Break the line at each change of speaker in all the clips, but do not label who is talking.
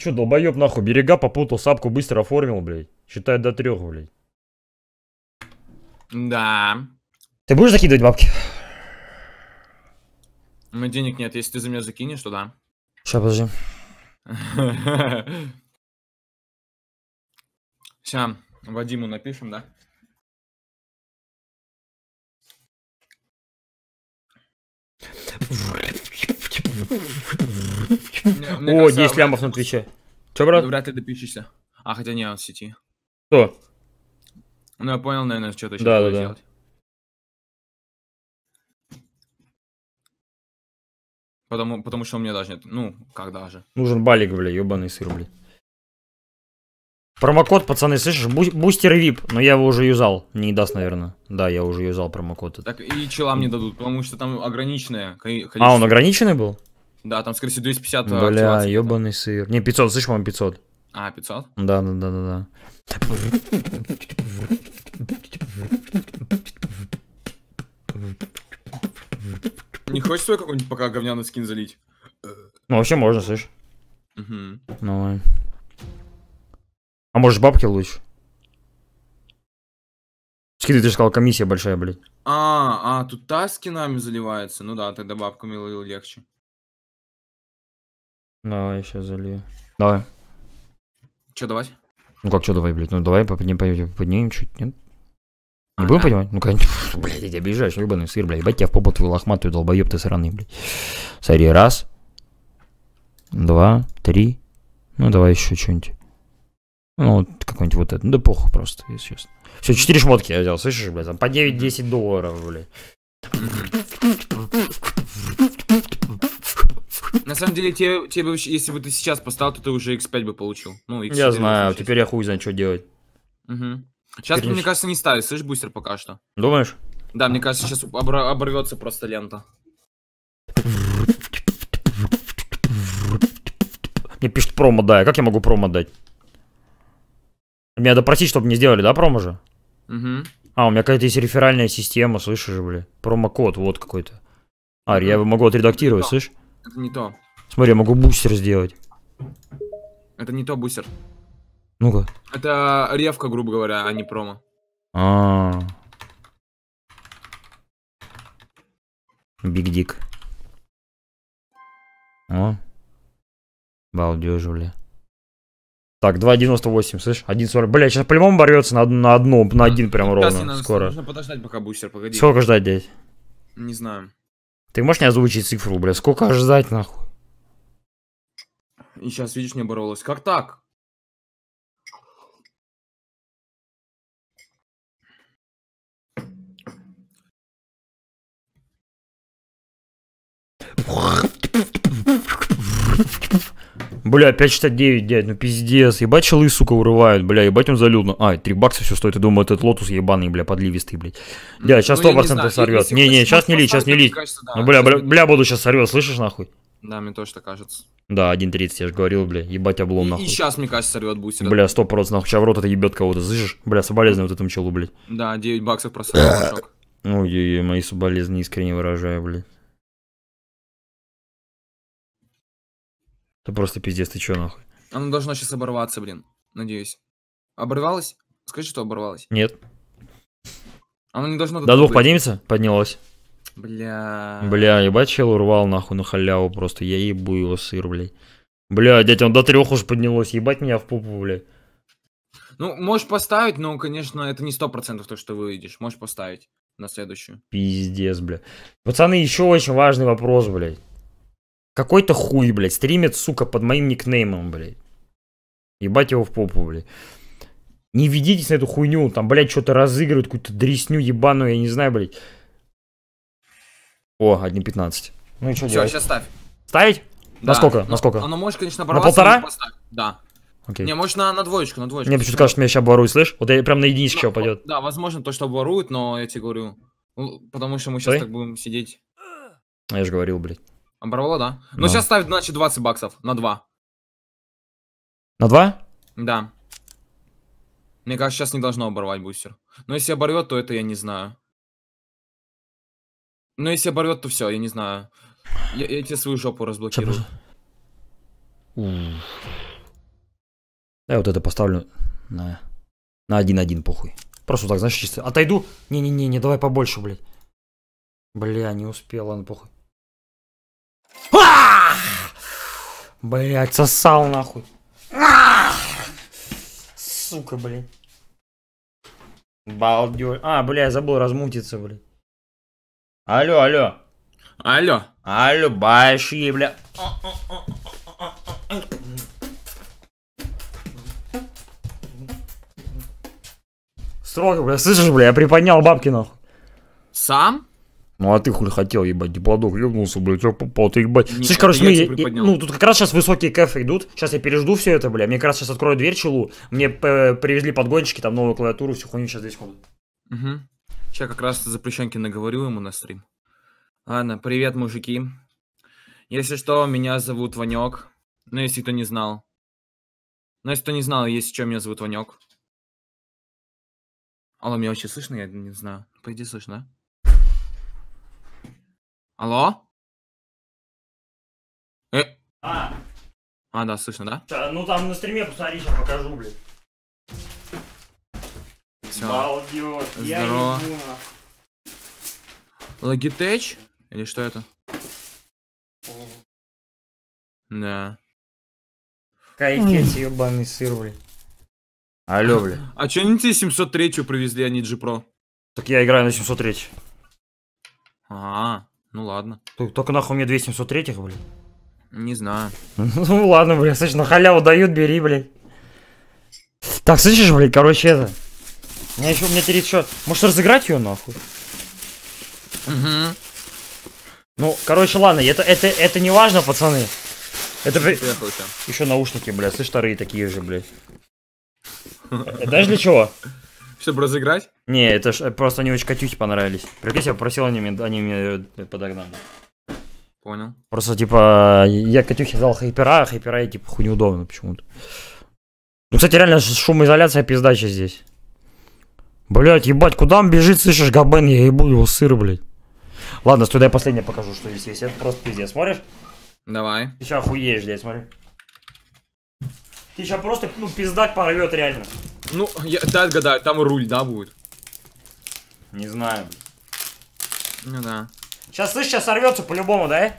Че, долбоеб, нахуй, берега попутал, сапку быстро оформил, блядь. Считай до трех, блядь.
Да.
Ты будешь закидывать бабки?
Ну, денег нет. Если ты за меня закинешь, то да.
Сейчас, подожди. Сейчас, Вадиму напишем, да? О, 10
лямов на Твиче. Че, брат? Вряд ли допишешься. А, хотя не, он в сети. Что? Ну, я понял, наверное, что то да, да, да. Потому, потому что у меня даже нет. Ну, как даже. Нужен
балик, бля, ебаный сыр, блядь. Промокод, пацаны, слышишь? Бу- бустер VIP,
но я его уже юзал. Не даст, наверное. Да, я уже юзал промокод. Так
и челам не дадут, потому что там ограниченное количество. А, он ограниченный был? Да, там, скорее всего, 250 а, Бля,
ебаный сыр. Не, 500, слышь, по-моему, 500. А, 500? Да, да, да, да,
да. Не хочешь свой какой-нибудь пока говняный скин залить?
Ну, вообще можно, слышишь? Угу. Давай. А можешь бабки лучше? Скидывай, ты же сказал, комиссия большая, блядь.
А, а, тут та скинами заливается. Ну да, тогда бабками легче.
Давай, я сейчас залью. Давай. Че давать? Ну как, что давай, блядь? Ну давай поднимем, поднимем чуть, нет? Не а, будем поднимать, Ну, конечно, блядь, ты обижаешь, ебаный сыр, блядь, ебать тебя в попу твою лохматую, долбоеб ты сраный, блядь. Сори, раз, два, три, ну, давай еще что-нибудь. Ну, вот какой-нибудь вот это, ну, да похуй просто, если честно. Все, четыре шмотки я взял, слышишь, блядь, там по 9-10 долларов, блядь.
На самом деле, тебе, тебе, если бы ты сейчас поставил, то ты уже X5 бы получил. Ну, X4 я знаю,
теперь я хуй знаю, что делать.
Угу. Сейчас, теперь... мне кажется, не ставит, Слышишь, бустер пока что. Думаешь? Да, мне кажется, сейчас оборвется просто лента.
Мне пишут промо, да. Как я могу промо дать? Меня надо просить, чтобы не сделали, да, промо же? Угу. А, у меня какая-то есть реферальная система, слышишь же, бля. Промокод, вот какой-то. Ар, я его могу отредактировать, слышишь? Это не то. Смотри, я могу бустер сделать.
Это не то бустер. Ну-ка. Это ревка, грубо говоря, а не промо.
А. Биг дик. О.
Балдежу, бля. Так, 2.98, слышь? 1.40. Бля, сейчас по-любому борется на, на одну, на один прям ровно. скоро. Нужно
подождать, пока бустер, погоди. Сколько ждать здесь? Не знаю.
Ты можешь не озвучить цифру, бля? Сколько аж ждать, нахуй? И сейчас, видишь, не боролась. Как так?
Бля, 5,69, дядь, ну пиздец. Ебать, челы, сука, урывают, бля, ебать, он залюдно. Ну, а 3 бакса все стоит. Я думаю, этот лотус ебаный, бля, подливистый, блядь. Ну, дядь, сейчас ну, сто процентов сорвет. Не-не, сейчас не лить, сейчас не лить. ну, бля, бля, буду сейчас сорвет, слышишь, нахуй?
Да, мне тоже так кажется.
Да, 1.30, я же говорил, бля, ебать облом, нахуй. И сейчас, мне кажется, сорвет бустер. Бля, 100%, нахуй, сейчас в рот это ебет кого-то, слышишь? Бля, соболезную вот этому челу, блядь.
Да, 9 баксов просрал,
Ну, ей мои соболезны искренне выражаю,
блядь. Это
просто пиздец, ты чё нахуй?
Оно должно сейчас оборваться, блин. Надеюсь. Оборвалось? Скажи, что оборвалось. Нет. Оно не должно... До двух быть. поднимется? Поднялось. Бля.
Бля, ебать, чел урвал нахуй на ну халяву просто. Я ебу его сыр, блядь. Бля, дядя, он до трех уж поднялось. Ебать меня в пупу, блядь.
Ну, можешь поставить, но, конечно, это не сто процентов то, что вы видишь. Можешь поставить на следующую.
Пиздец, бля. Пацаны, еще очень важный вопрос, блядь. Какой-то хуй, блядь, стримит, сука, под моим никнеймом, блядь. Ебать его в попу, блядь. Не ведитесь на эту хуйню, там, блядь, что-то разыгрывают, какую-то дресню ебаную, я не знаю, блядь. О, 1.15. Ну и что Все, делать? сейчас
ставь. Ставить? Да. На сколько? На ну, сколько? Оно можешь, конечно, На полтора? Да. Окей. Не, может на, на двоечку, на двоечку. Мне почему-то кажется, что
меня сейчас оборуют, слышь? Вот я прям на единичке ну, пойдет.
Да, возможно, то, что оборуют, но я тебе говорю. Ну, потому что мы сейчас Стой? так будем сидеть.
Ну, я же говорил, блядь.
Оборвало, да. Но ну, да. сейчас ставит, значит, 20 баксов на 2. На 2? Да. Мне кажется, сейчас не должно оборвать бустер. Но ну, если оборвет, то это я не знаю. Но ну, если оборвет, то все, я не знаю. Я, я тебе свою жопу разблокирую.
Я
вот это поставлю на, на 1-1, похуй. Просто так, знаешь, чисто. Отойду. Не-не-не, не давай побольше, блядь. Бля, не успел он, похуй. Блять, сосал нахуй. Сука, блин. Балдёж. А, бля, я забыл размутиться, бля. Алло, алло. Алло. Алло, большие, бля. Строго, бля, слышишь, бля, я приподнял бабки, нахуй. Сам? Ну а ты хули хотел, ебать, диплодок ебнулся, блядь, я попал, ты ебать. Слышь, короче, мы, я, ну тут как раз сейчас высокие кэфы идут, сейчас я пережду все это, бля, мне как раз сейчас открою дверь челу, мне привезли подгонщики, там новую клавиатуру, всю хуйню
сейчас здесь ходят. Угу. Сейчас как раз запрещенки наговорю ему на стрим. Ладно, привет, мужики. Если что, меня зовут Ванек, ну если кто не знал. Ну если кто не знал, если что, меня зовут Ванек.
Алло, меня вообще слышно? Я не знаю. Пойди слышно, да? Алло? Э... А. а, да, слышно, да? да? Ну там на стриме посмотри, сейчас покажу, блядь.
Все. Балдёж, Здорово. Logitech? Или что это? О. Да. Кайфец,
ебаный сыр, блядь.
Алло, блядь. А чё они тебе 703 привезли, а не
G-Pro? Так я играю на 703. Ага. -а. Ну ладно. Только нахуй мне 2703, блин. Не знаю. Ну ладно, блин, слышь, на халяву дают, бери, блин. Так, слышишь, блин, короче, это. У меня еще, у меня теперь еще. Может разыграть ее нахуй? Угу. Ну, короче, ладно, это, это, это не важно, пацаны. Это, блин, еще наушники, блядь, слышь, вторые такие же, блядь.
Знаешь для чего? Чтобы разыграть?
Не, это ж э, просто они очень Катюхе понравились. Прикинь, я попросил, они мне, они мне э, подогнали. Понял. Просто, типа, я Катюхе дал хайпера, а хайпера я, типа, хуй неудобно почему-то. Ну, кстати, реально шумоизоляция пиздача здесь. Блять, ебать, куда он бежит, слышишь, Габен, я ебу его сыр, блядь. Ладно, сюда я последнее
покажу, что здесь есть. Это просто пиздец, смотришь? Давай. Ты сейчас охуеешь, блядь, смотри.
Ты сейчас просто, ну, пиздак порвет реально.
Ну, я да, отгадаю, там руль, да, будет? Не знаю, Ну да. Сейчас, слышь, сейчас сорвется по-любому, да?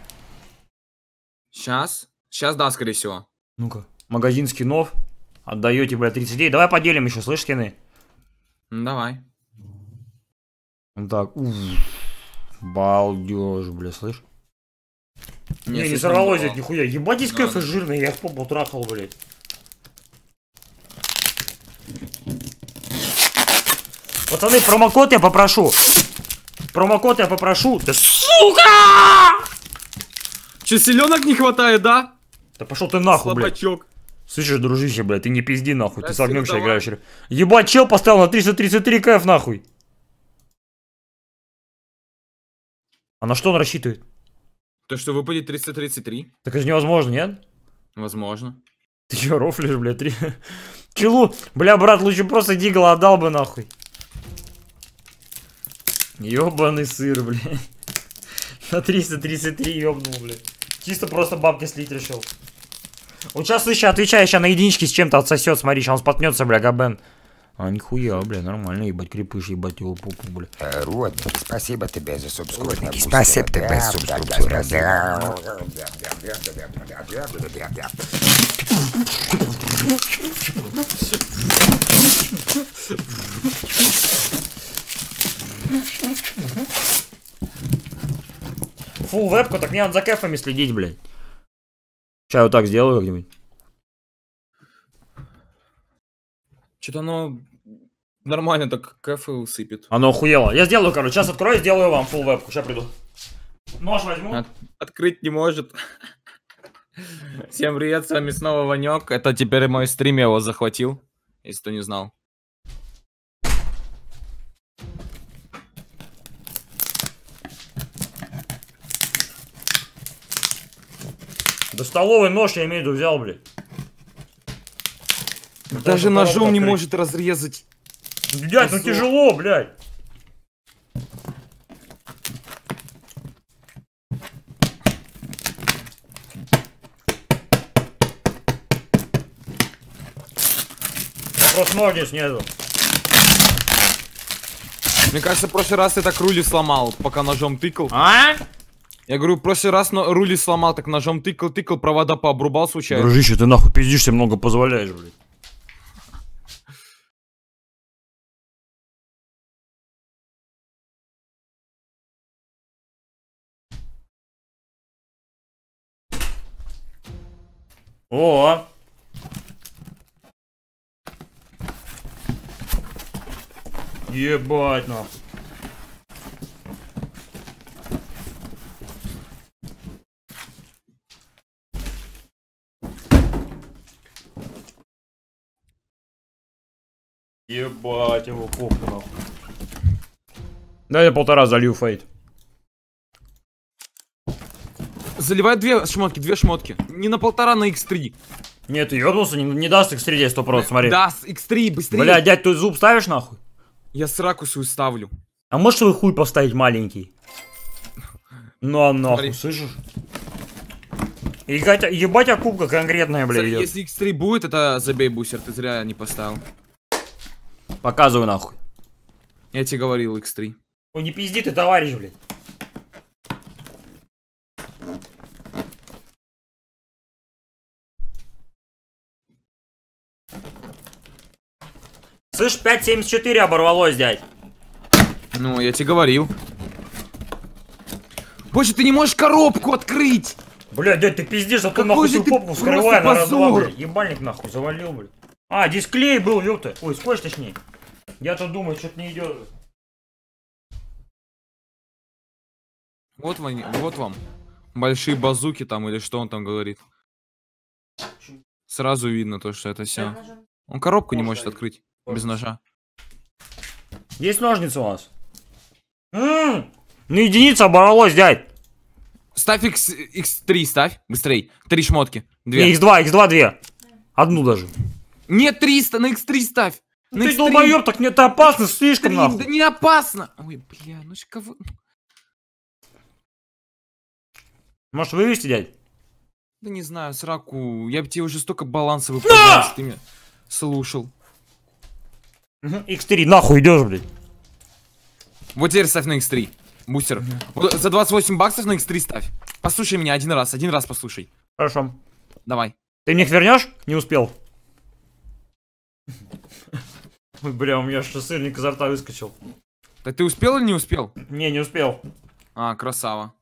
Сейчас? Сейчас, да, скорее всего. Ну-ка.
Магазин скинов. Отдаете, бля, 39. Давай поделим еще, слышь, скины? Ну, давай. Ну так, уф. Балдеж, бля, слышь?
Не, не, сорвалось, не нихуя. Ебать, здесь кайфы
жирные, я их трахал, блядь. Пацаны, промокод я попрошу. Промокод я попрошу. Да
сука!
Че, селенок не хватает, да? Да пошел ты нахуй, блядь. Слышишь, дружище, блядь, ты не пизди нахуй, да, ты с огнем сейчас играешь. Ебать, чел поставил на 333 кф нахуй. А на что он рассчитывает?
То, что выпадет 333.
Так это же невозможно, нет? Возможно. Ты чё, рофлишь, блядь, три... Челу, бля, брат, лучше просто дигла отдал бы нахуй. Ёбаный сыр, блядь. На 333 ёбнул, блядь. Чисто просто бабки слить решил. Вот сейчас, слышь, отвечаю, сейчас на единичке с чем-то отсосет, смотри, сейчас он споткнется, бля, Габен. А нихуя, бля, нормально, ебать, крепыш, ебать его попу, бля. Вот. Э, спасибо тебе за субскуру. спасибо тебе
за субскуру. Фул вебку, так мне надо за кэфами следить, блядь.
Сейчас я вот так сделаю как-нибудь.
Что-то оно нормально так кэфы усыпет. Оно охуело. Я
сделаю, короче, сейчас открою,
сделаю вам фул вебку. Сейчас приду. Нож возьму. От открыть не может. Всем привет, с вами снова Ванек. Это теперь мой стрим, я его захватил, если кто не знал.
Да столовый нож, я имею в виду, взял, блядь.
Даже ножом открыть. не может разрезать. Блядь, ну тяжело, блядь. Вопрос ножниц нету. Мне кажется, в прошлый раз я так рули сломал, пока ножом тыкал. А? Я говорю, просто раз но рули сломал, так ножом тыкал, тыкал, провода пообрубал случайно. Дружище,
ты нахуй
пиздишь, ты много позволяешь, блядь. О!
Ебать нахуй.
Ебать его попу нахуй.
Да я полтора залью фейт. Заливай две шмотки, две шмотки. Не на полтора, на x3. Нет, ты ебнулся, не, не даст x3 здесь 100%, смотри. Даст x3, быстрее. Бля, дядь, ты зуб ставишь нахуй?
Я сраку свою ставлю. А можешь свой хуй поставить маленький? Ну
а нахуй, Смотри. слышишь? Ебать хотя, ебать окупка а конкретная, бля, Если x3 будет, это забей бусер, ты зря не поставил. Показываю нахуй. Я тебе говорил, X3.
Ой, не пизди ты, товарищ, блядь. Слышь, 5.74 оборвалось,
дядь.
Ну, я тебе говорил.
Больше ты не можешь коробку открыть! Блядь, дядь, ты пиздишь, а ты нахуй ты попу вскрывай на раз-два, блядь.
Ебальник нахуй завалил, блядь. А, дисклей был, ёпта. Ой, скотч точнее. Я-то думаю, что-то не идет. Вот вам, вот вам.
Большие базуки там, или что он там говорит. Сразу видно то, что это все. Он коробку не может открыть без ножа. Есть ножницы у вас? М-м-м! Ну единица оборвалась, дядь. Ставь X, X3, ставь, быстрей. Три шмотки. Две. X2, X2, две. Одну даже. Нет, 300, на X3 ставь. Ну, на Ты долбоёб, так нет, это опасно
слишком, нахуй. Да
не опасно. Ой, бля, ну кого... Может вывести, дядь? Да не знаю, сраку. Я бы тебе уже столько баланса выполнял, ты меня слушал. X3, нахуй идешь, блядь. Вот теперь ставь на X3. Бустер. Угу. Вот за 28 баксов на X3 ставь. Послушай меня один раз, один раз послушай. Хорошо. Давай. Ты мне их вернешь? Не успел. Ой, бля, у меня что сырник изо рта выскочил. Да ты успел или не успел? Не, не успел. А, красава.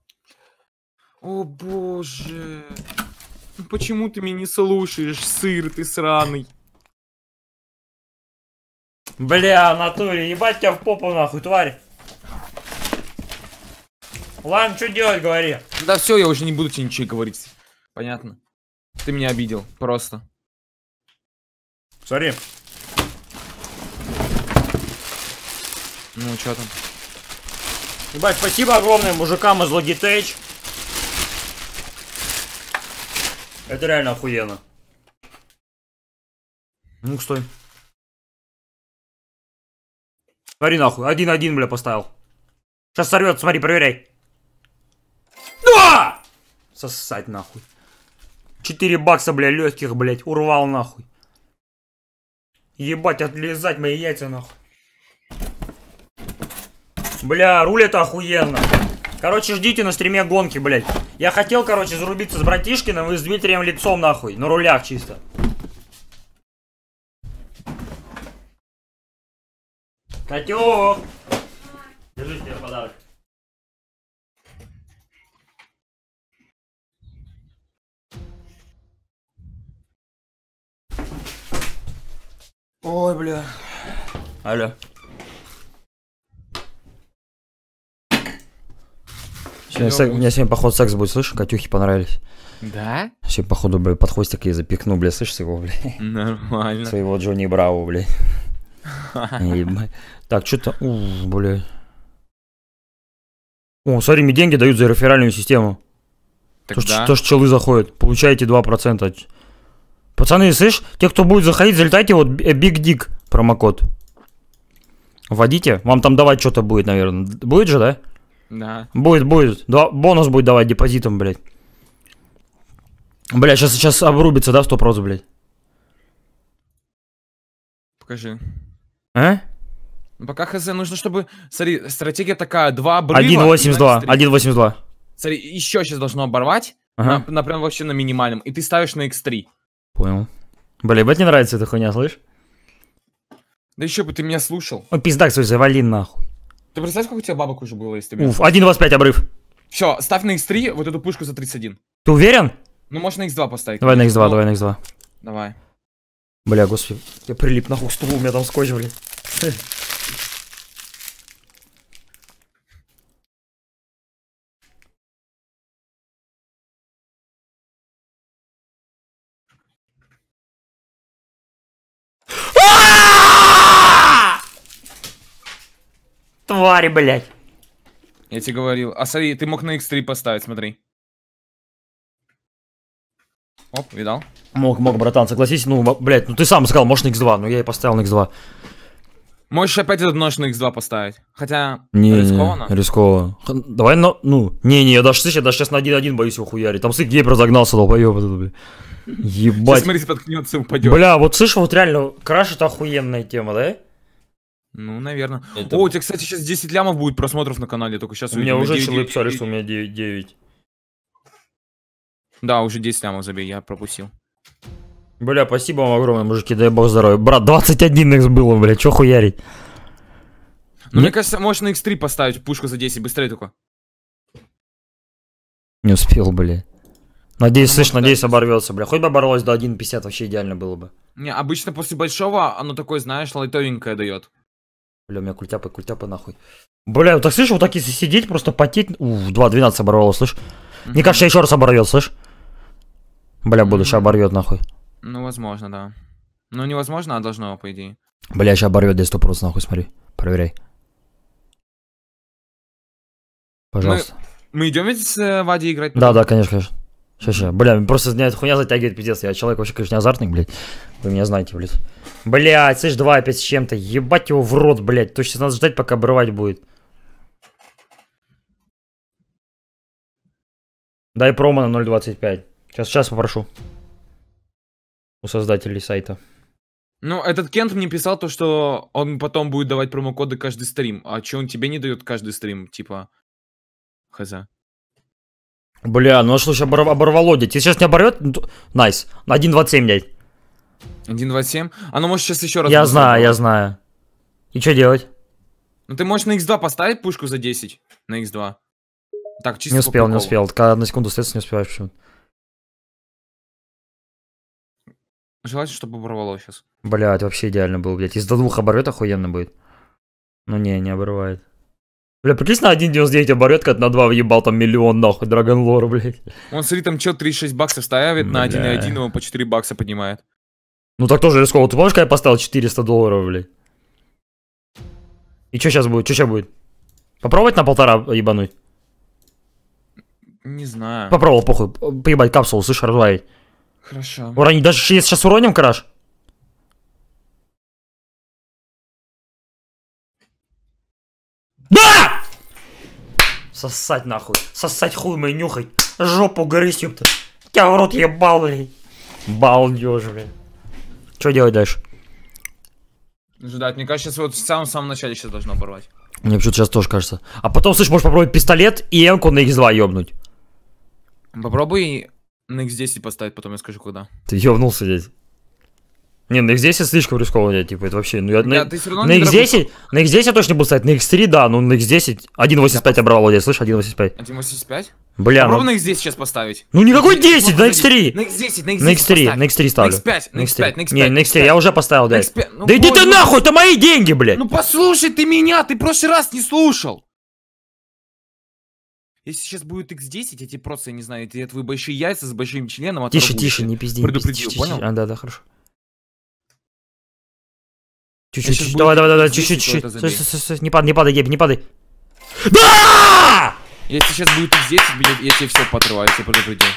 О боже. Ну почему ты меня не слушаешь, сыр ты сраный? Бля, натуре,
ебать тебя в попу нахуй, тварь. Ладно, что делать, говори.
Да все, я уже не буду тебе ничего говорить. Понятно. Ты меня обидел, просто. Смотри, Ну, что там?
Ебать, спасибо огромное мужикам из Logitech.
Это реально охуенно. Ну, стой. Смотри нахуй, один-один, бля, поставил. Сейчас сорвет, смотри, проверяй.
Да! Ну, Сосать нахуй. Четыре бакса, бля, легких, блядь, урвал нахуй. Ебать, отлезать мои яйца нахуй. Бля, руль это охуенно. Короче, ждите на стриме гонки, блядь. Я хотел, короче, зарубиться с братишкиным и с Дмитрием лицом, нахуй. На рулях чисто.
Катю, Держи тебе подарок. Ой, бля. Алло. Сегодня сек... У меня
сегодня, походу, секс будет, слышишь, Катюхи понравились. Да? Сегодня, походу, бля, под хвостик и запихну, бля, слышишь его, бля? Нормально. Своего Джонни Брау, бля. Так, что-то... Уф, бля. О, смотри, мне деньги дают за реферальную систему. То, что, челы заходят. Получаете 2%. Пацаны, слышишь? те, кто будет заходить, залетайте, вот э, Big Dick промокод. Вводите, вам там давать что-то будет, наверное. Будет же, да? Да. Будет, будет. Два бонус будет давать депозитом, блядь. Бля, сейчас, сейчас обрубится, да, стоп розу, блядь? Покажи. А?
Ну, пока хз, нужно, чтобы... Смотри, стратегия такая, два обрыва... 1.82,
1.82.
Смотри, еще сейчас должно оборвать, ага. на, на, прям вообще на минимальном, и ты ставишь на x3.
Понял. Бля, блядь, не нравится эта хуйня, слышь?
Да еще бы ты меня слушал.
О, пизда, кстати, завали нахуй.
Ты представляешь, сколько у тебя бабок уже было, если ты... Уф, 1.25 обрыв. Все, ставь на x3 вот эту пушку за 31. Ты уверен? Ну, можешь на x2 поставить. Давай на x2, ну, давай на x2. Давай.
Бля, господи,
я прилип нахуй к стулу, у меня там скользили.
тварь, блядь.
Я тебе говорил. А смотри, ты мог на X3 поставить, смотри. Оп, видал?
Мог, мог, братан, согласись. Ну, блядь, ну ты сам сказал, можешь на X2, но ну я и поставил на X2.
Можешь опять этот нож на X2 поставить. Хотя не, рискованно. Не,
рискованно. давай, на, ну, не-не, я даже, слышь, я даже сейчас на 1-1 боюсь его хуярить. Там, сык, гейб разогнался, долбоёб этот, блядь. Ебать. Сейчас, смотри, споткнется, упадет. Бля, вот слышь, вот реально, краш это охуенная тема, да?
Ну, наверное. Это... О, у тебя, кстати, сейчас 10 лямов будет просмотров на канале, только сейчас... У меня уже человек 9, писали, что у меня 9, 9. Да, уже 10 лямов забей, я пропустил. Бля,
спасибо вам огромное, мужики, дай бог здоровья. Брат, 21 x было, бля, чё хуярить?
Ну, мне кажется, можно на x3 поставить пушку за 10, быстрее только.
Не успел, бля. Надеюсь, ну, слышь, надеюсь, да, оборвется, бля. Хоть бы оборвалось до 1.50, вообще идеально было бы.
Не, обычно после большого оно такое, знаешь, лайтовенькое дает. Бля, у меня культяпы, культяпы нахуй.
Бля, вот ну так слышишь, вот так если сидеть, просто потеть. Уф, 2.12 оборвало, слышь? Mm-hmm. Мне кажется, еще раз оборвет, слышь? Бля, буду mm оборвет нахуй.
Ну, возможно, да. Ну, невозможно, а должно, по идее.
Бля, сейчас оборвет 10 просто нахуй, смотри. Проверяй. Пожалуйста.
Мы, мы идем ведь с э,
Вадей играть? Да, да, конечно, конечно. Ща, ща, бля, просто меня эта хуйня затягивает, пиздец. Я человек вообще, конечно, азартный, блядь. Вы меня знаете, блядь. Блядь, слышь, два опять с чем-то. Ебать его в рот, блядь. То сейчас надо ждать, пока обрывать будет. Дай промо на 0.25. Сейчас, сейчас попрошу. У создателей сайта.
Ну, этот Кент мне писал то, что он потом будет давать промокоды каждый стрим. А че он тебе не дает каждый стрим? Типа, хз.
Бля, ну слушай, оборв... оборвало дядь. сейчас не оборвет, ну, найс. 1.27, дядь.
1.27? А ну может сейчас еще раз... Я знаю, я знаю. И что делать? Ну ты можешь на x2 поставить пушку за 10. На x2. Так, чисто Не успел, не успел.
Когда на секунду остается, не успеваешь почему
Желательно, чтобы оборвало сейчас.
Блять, вообще идеально было, блядь. из до двух оборвет охуенно будет. Ну не, не обрывает. Бля, прикинь, на 1.99 оборотка, на 2 въебал там миллион нахуй, Драгонлор, блядь.
Он, смотри, там чё, 36 баксов ставит, бля. на 1.1 его по 4 бакса поднимает.
Ну так тоже рисково. Ты помнишь, когда я поставил 400 долларов, блядь? И чё сейчас будет? Чё сейчас будет? Попробовать на полтора ебануть?
Не знаю. Попробовал,
похуй. Поебать капсулу, слышь, развалить. Хорошо. Урони, даже если сейчас уроним,
краш? Да! Сосать нахуй. Сосать хуй мой
нюхать. Жопу грызть, ёпта. Тебя в рот ебал, блин. Балдеж, блин. Что делать дальше?
Ждать. Ну мне кажется, сейчас вот в самом самом начале сейчас должно порвать.
Мне почему-то сейчас тоже кажется. А потом, слышишь можешь попробовать пистолет и энку на x2 ёбнуть.
Попробуй на x10 поставить, потом я скажу куда.
Ты ёбнулся здесь. Не, на X10 слишком рискованно, я, типа, это вообще, ну я... Да, на, на X10, на X10 я точно буду ставить, на X3, да, но на X10, 1.85 я брал, Владимир, слышь, 1.85. 1.85?
Бля, Попробуй ну... на X10 сейчас поставить. Ну никакой 10, на X3. На X10, на X10 На X3, поставь. на X3 ставлю. На X5, на
X5, на X5. Не, на X3, я уже поставил, да. Ну, да иди ты нахуй, это мои деньги, блядь.
Ну послушай ты
меня, ты в прошлый раз не слушал.
Если сейчас будет X10, я тебе просто, я не знаю, это твои большие яйца с большим членом Тише, тише, не пизди, Предупредил, понял? А,
да, да, хорошо. Чуть-чуть, давай, давай, давай, чуть-чуть, чуть-чуть. не падай, не падай, Геби, не падай.
Да! Если сейчас будет их 10, я, я
тебе все подрываю, я тебя предупредил.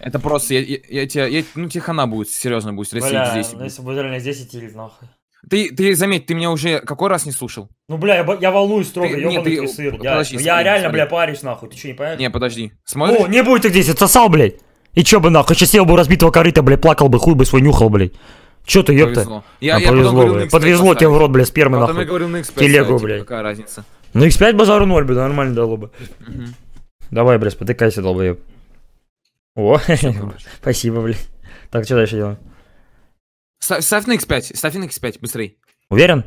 Это просто, я, я, я тебе, ну тебе хана будет, серьезно будет, если бля, здесь. ну если
будет реально 10, или нахуй.
Ты, ты заметь, ты меня уже какой раз не слушал?
Ну, бля, я, я волнуюсь строго, ты, нет, ты, сыр. Подожди, я, смотри, я реально, смотри. бля, паришь
нахуй, ты что, не понимаешь? Не, подожди,
смотри. О, не будет их 10, сосал, блядь. И чё бы нахуй, сейчас сел бы разбитого корыта, блядь, плакал бы, хуй бы свой нюхал, блядь. Че ты, ёпта? Повезло. Я, а, повезло, потом говорил, Подвезло тебе в рот, бля, спермы потом нахуй. я говорил на X5 Телегу, типа, Какая разница? Ну X5 базару 0, бля, нормально дало бы. Угу. Давай, бля, спотыкайся, долбоеб. О, спасибо, блядь. Так, что дальше делаем?
Ставь на X5, ставь на X5, быстрей. Уверен?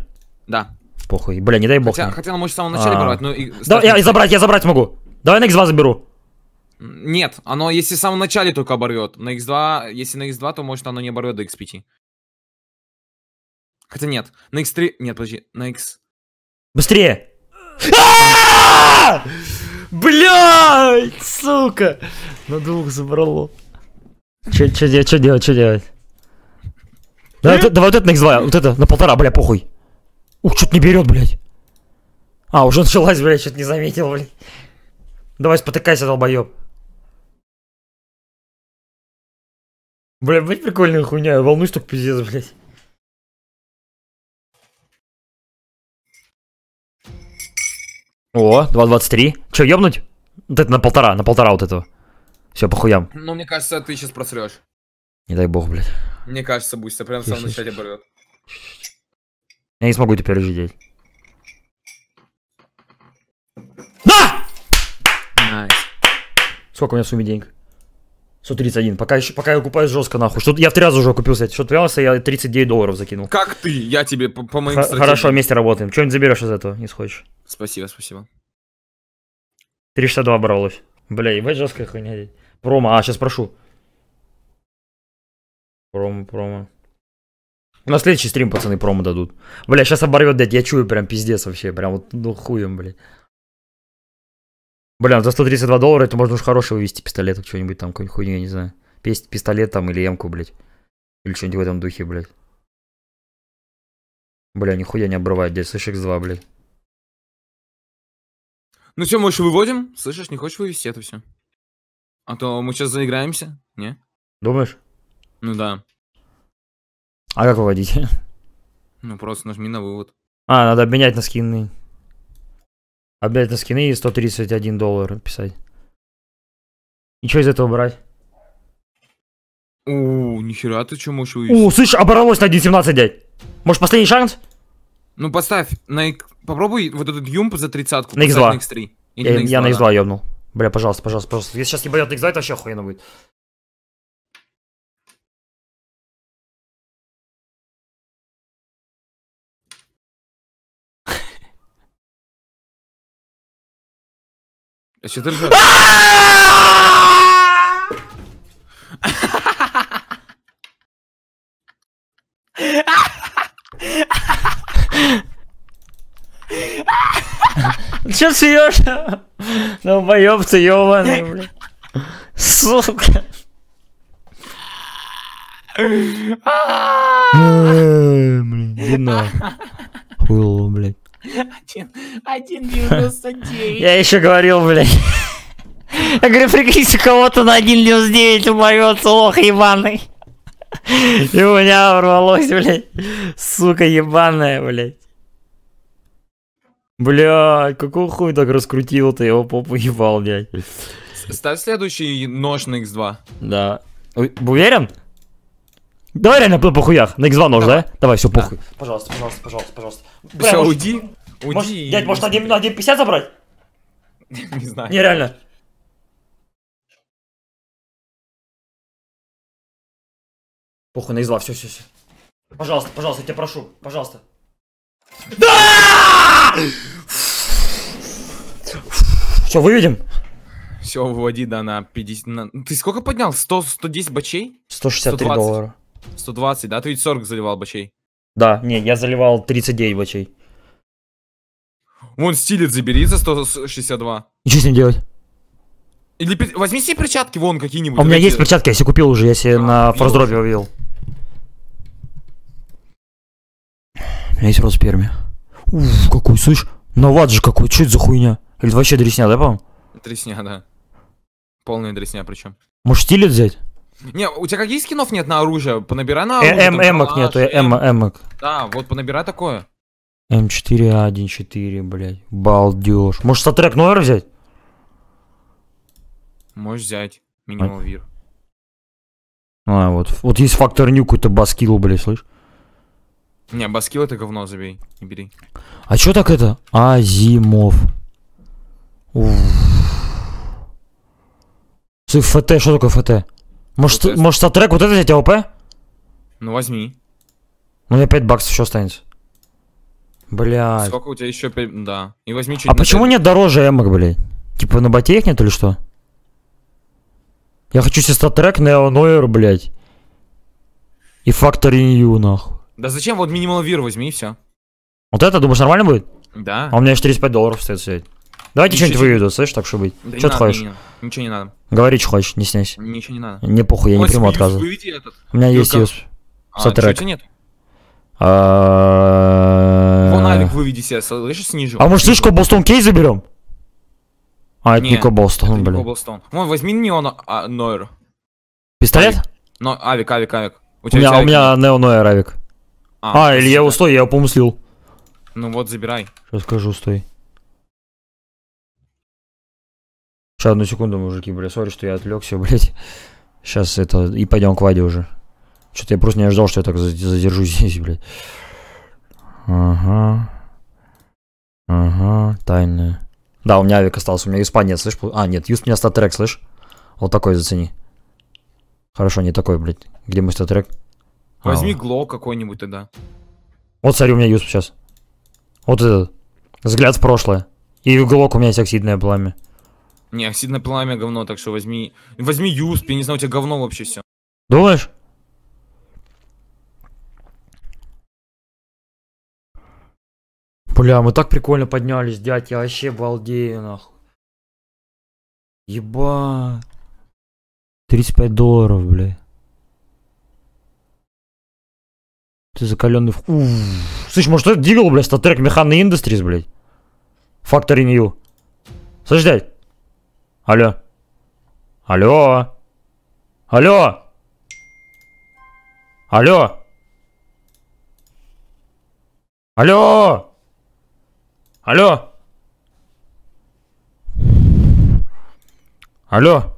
Да.
Похуй, бля, не дай бог. Хотя,
хотел, может, в самом а. начале брать, но... Да, я
забрать, я забрать могу. Давай на X2 заберу.
Нет, оно если в самом начале только оборвет. На X2, если на X2, то может оно не оборвет до X5. Хотя нет, на X3... Нет, подожди, на X... Быстрее! Блять,
сука! На двух забрало. Че, делать, что делать, что делать? давай вот это на X2, вот это, на полтора, бля, похуй.
Ух, что-то не берет, блядь. А, уже началась, блядь, что-то не заметил, блядь. Давай спотыкайся, долбоёб. Бля, быть прикольная хуйня, я волнуюсь, что пиздец, блядь. О, 2.23. Че, ёбнуть? Вот это на полтора, на полтора
вот этого. Все, похуям.
Ну, мне кажется, ты сейчас просрешь. Не дай бог, блядь. Мне кажется, Буся, прям в самом начале порвет.
Я не смогу теперь жить. делать. Да! Nice. Сколько у меня в сумме денег? 131. Пока, еще, пока я купаюсь жестко нахуй. Что я в три раза уже купил купился. Что прялся, я 39 долларов закинул.
Как ты? Я тебе по, по моим стратегиям. Хорошо,
вместе работаем. Что-нибудь заберешь из этого, не сходишь.
Спасибо, спасибо.
362 боролось. Бля, ебать жесткая хуйня. Промо. А, сейчас прошу. Промо, промо. На следующий стрим, пацаны, промо дадут. Бля, сейчас оборвет, дядь. Я чую прям пиздец вообще. Прям вот ну, хуем, бля Бля, за 132 доллара это можно уж хороший вывести пистолет, что-нибудь там, какую-нибудь хуйню, я не знаю. Песть, пистолет там или емку, блядь. Или что-нибудь в этом духе, блядь. Бля, нихуя не обрывает, здесь слышишь 2 блядь.
Ну все, мы еще выводим? Слышишь, не хочешь вывести это все?
А то мы сейчас заиграемся,
не? Думаешь?
Ну да.
А как выводить?
Ну просто нажми на вывод.
А, надо обменять на скины. Обязательно скины и 131 доллар писать.
И что из этого брать? О, нихера ты что можешь вывести? О, слышь,
оборвалось на 1.17, дядь. Может, последний шанс?
Ну, поставь, на... попробуй вот этот юмп за тридцатку. На x2. На x Я, на X2, я на x2
ёбнул. Бля, пожалуйста, пожалуйста, пожалуйста.
Если сейчас не боят на x2, это вообще охуенно будет. Если ты ржешь...
Че съешь? Долбоёб ты, ну, ёбаный, бля.
Сука.
Блин, вина. Хуйло, блядь.
1,99. Я еще
говорил, блядь. Я говорю, прикиньте, кого-то на 1,99 умовется, лох ебаный. И у меня ворвалось, блядь. Сука ебаная, блядь. Блядь, какую хуй так раскрутил ты его попу ебал, блядь.
Ставь следующий нож на x2.
Да. Уверен? Давай реально по похуях. На x2 нож, да? да? Давай, все, похуй. Да.
Пожалуйста, пожалуйста, пожалуйста, пожалуйста. Бля, Все, уйди.
Уйди. Может, Дядь, может,
на 1, на 1 50 забрать? Не знаю. Не, реально. Похуй, на все, все, все. Пожалуйста, пожалуйста, я тебя прошу, пожалуйста.
Да! Все, выведем. Все, выводи, да, на 50... На... Ты сколько поднял? 100, 110 бачей? 163 120. доллара. 120, да? Ты ведь 40 заливал бачей.
Да, не, я заливал 39 бачей.
Вон стилит забери за 162. И что с ним делать? Или возьми себе перчатки вон какие-нибудь. А у меня есть перчатки,
я себе купил уже, я себе а, на форсдропе увидел. У меня есть Росперми. Уф, какой, слышь? Нават же какой, что это за хуйня? Или вообще дресня, да, по-моему?
Дресня, да. Полная дресня причем.
Может стилит взять?
Не, у тебя каких скинов нет на оружие? Понабирай на э, оружие. М эм, эмок нету, эм эмок. Да, вот понабирай такое.
М4А14, блядь. Балдеж. Может, сатрек номер взять?
Можешь взять. Минимал вир.
А, вот. Вот есть фактор ню какой-то баскил, блядь, слышь?
Не, баскил это говно забей. Не бери.
А чё так это? Азимов. Уф. ФТ, что такое ФТ? Может, вот может саундтрек вот это взять АОП? Ну возьми. Ну меня 5 баксов еще останется.
Блядь. Сколько у тебя еще 5... Да. И возьми А почему 5... нет
дороже эмок, блядь? Типа на боте их нет или что? Я хочу себе статрек на Нойер, блядь. И Factory New, нахуй.
Да зачем? Вот Minimal Вир возьми и все.
Вот это, думаешь, нормально будет? Да. А у меня еще 35 долларов стоит сидеть. Давайте что-нибудь выведу, слышишь, так что быть. Да что ты хочешь? Не, ничего не надо. Говори, что хочешь, не сняйся. Ничего не надо. Не похуй, я Ой, не приму отказа. У меня есть юз. Сатрек. А, нет? Вон а, авик э,
выведи себя, слышишь, снижу. А может, слышь, Коблстоун Кей
заберем? А, это не Коблстоун, блин. Коблстоун.
Вон, возьми Неона Нойер. Пистолет? Но, авик, авик, авик. У, меня, у меня
Нео Нойер, авик. А, а, или я его стой, я его помыслил.
Ну вот, забирай. Сейчас
скажу, стой. Сейчас, одну секунду, мужики, бля, сори, что я отвлекся, блядь. Сейчас это, и пойдем к Ваде уже. Что-то я просто не ожидал, что я так задержусь здесь, блядь. Ага. Ага, тайная. Да, у меня авик остался, у меня юспа нет, слышь? А, нет, юсп у меня статрек, слышь? Вот такой зацени. Хорошо, не такой, блядь. Где мой статрек? А. Возьми а,
глок какой-нибудь тогда.
Вот, смотри, у меня юсп сейчас. Вот этот. Взгляд в прошлое. И глок у меня сексидное пламя.
Не, оксидное пламя говно, так что возьми... Возьми юсп, я не знаю, у тебя говно вообще все.
Думаешь? Бля, мы так прикольно поднялись, дядь, я вообще балдею, нахуй. Еба.
35 долларов, бля. Ты закаленный в... Слышь, может это дигл, бля, статрек Механа Industries, блядь? Factory New. Слышь, дядь? Алло. Алло. Алло. Алло. Алло. Алло. Алло.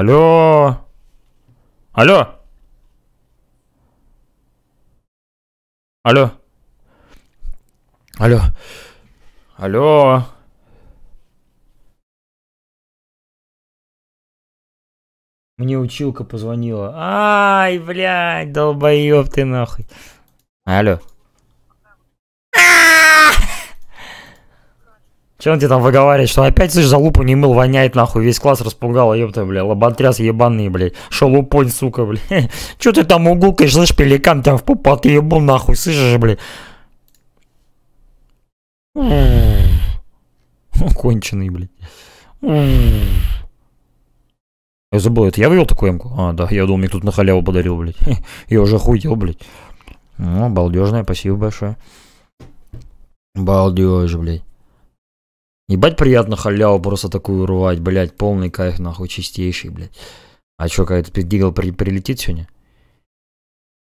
Алло. Алло. Алло. Алло. Алло. Мне училка позвонила. Ай, блядь,
долбоёб ты нахуй. Алло. Че он тебе там выговаривает, что опять, слышь, лупу не мыл, воняет нахуй, весь класс распугал, а ёпта, бля, лоботряс ебаный, блядь, шалупонь, сука, бля. Че ты там угукаешь, слышь, пеликан, там в попа ты ебал нахуй, слышишь, блядь. «М-м-м, конченый, блядь.
«М-м-м».
Я забыл, это я вывел такую эмку? А, да, я думал, мне кто-то на халяву подарил, блядь. Я уже охуел, блядь. Ну, балдежная, спасибо большое. Балдеж, блядь. Ебать приятно халяву просто такую рвать, блядь. Полный кайф, нахуй, чистейший, блядь. А чё, какая-то дигл при прилетит сегодня?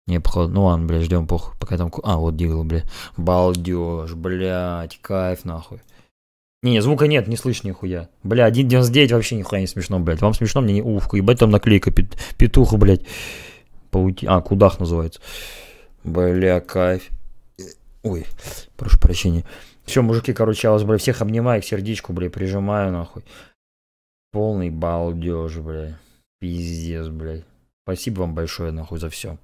Не, походу, ну ладно, блядь, ждем, похуй, пока там... А, вот дигл, блядь. Балдеж, блядь, кайф, нахуй. Не, звука нет, не слышно нихуя. Бля, 1.99 вообще нихуя не смешно, блядь. Вам смешно, мне не уфку. Ебать там наклейка пет, петуха, блядь. Паути... А, кудах называется. Бля, кайф. Ой, прошу прощения. Все, мужики, короче, я вас, бля, всех обнимаю, к сердечку, бля, прижимаю, нахуй. Полный балдеж, бля. Пиздец, бля. Спасибо вам большое, нахуй, за все.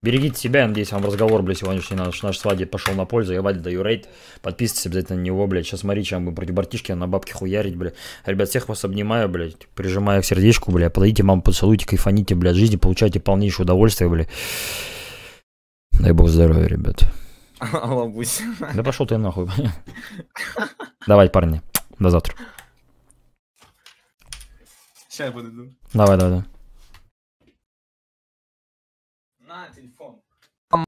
Берегите себя, я надеюсь, вам разговор, блядь, сегодняшний наш, наш свадьбе пошел на пользу. Я Вадя даю рейд. Подписывайтесь обязательно на него, блядь. Сейчас смотри, чем мы против Бартишки на бабки хуярить, блядь. Ребят, всех вас обнимаю, блядь. Прижимаю к сердечку, блядь. Подойдите, маму поцелуйте, кайфаните, блядь. Жизни получайте полнейшее удовольствие, блядь. Дай бог здоровья, ребят. Да пошел ты нахуй. Давай, парни. До завтра.
Сейчас буду. Давай, давай, давай.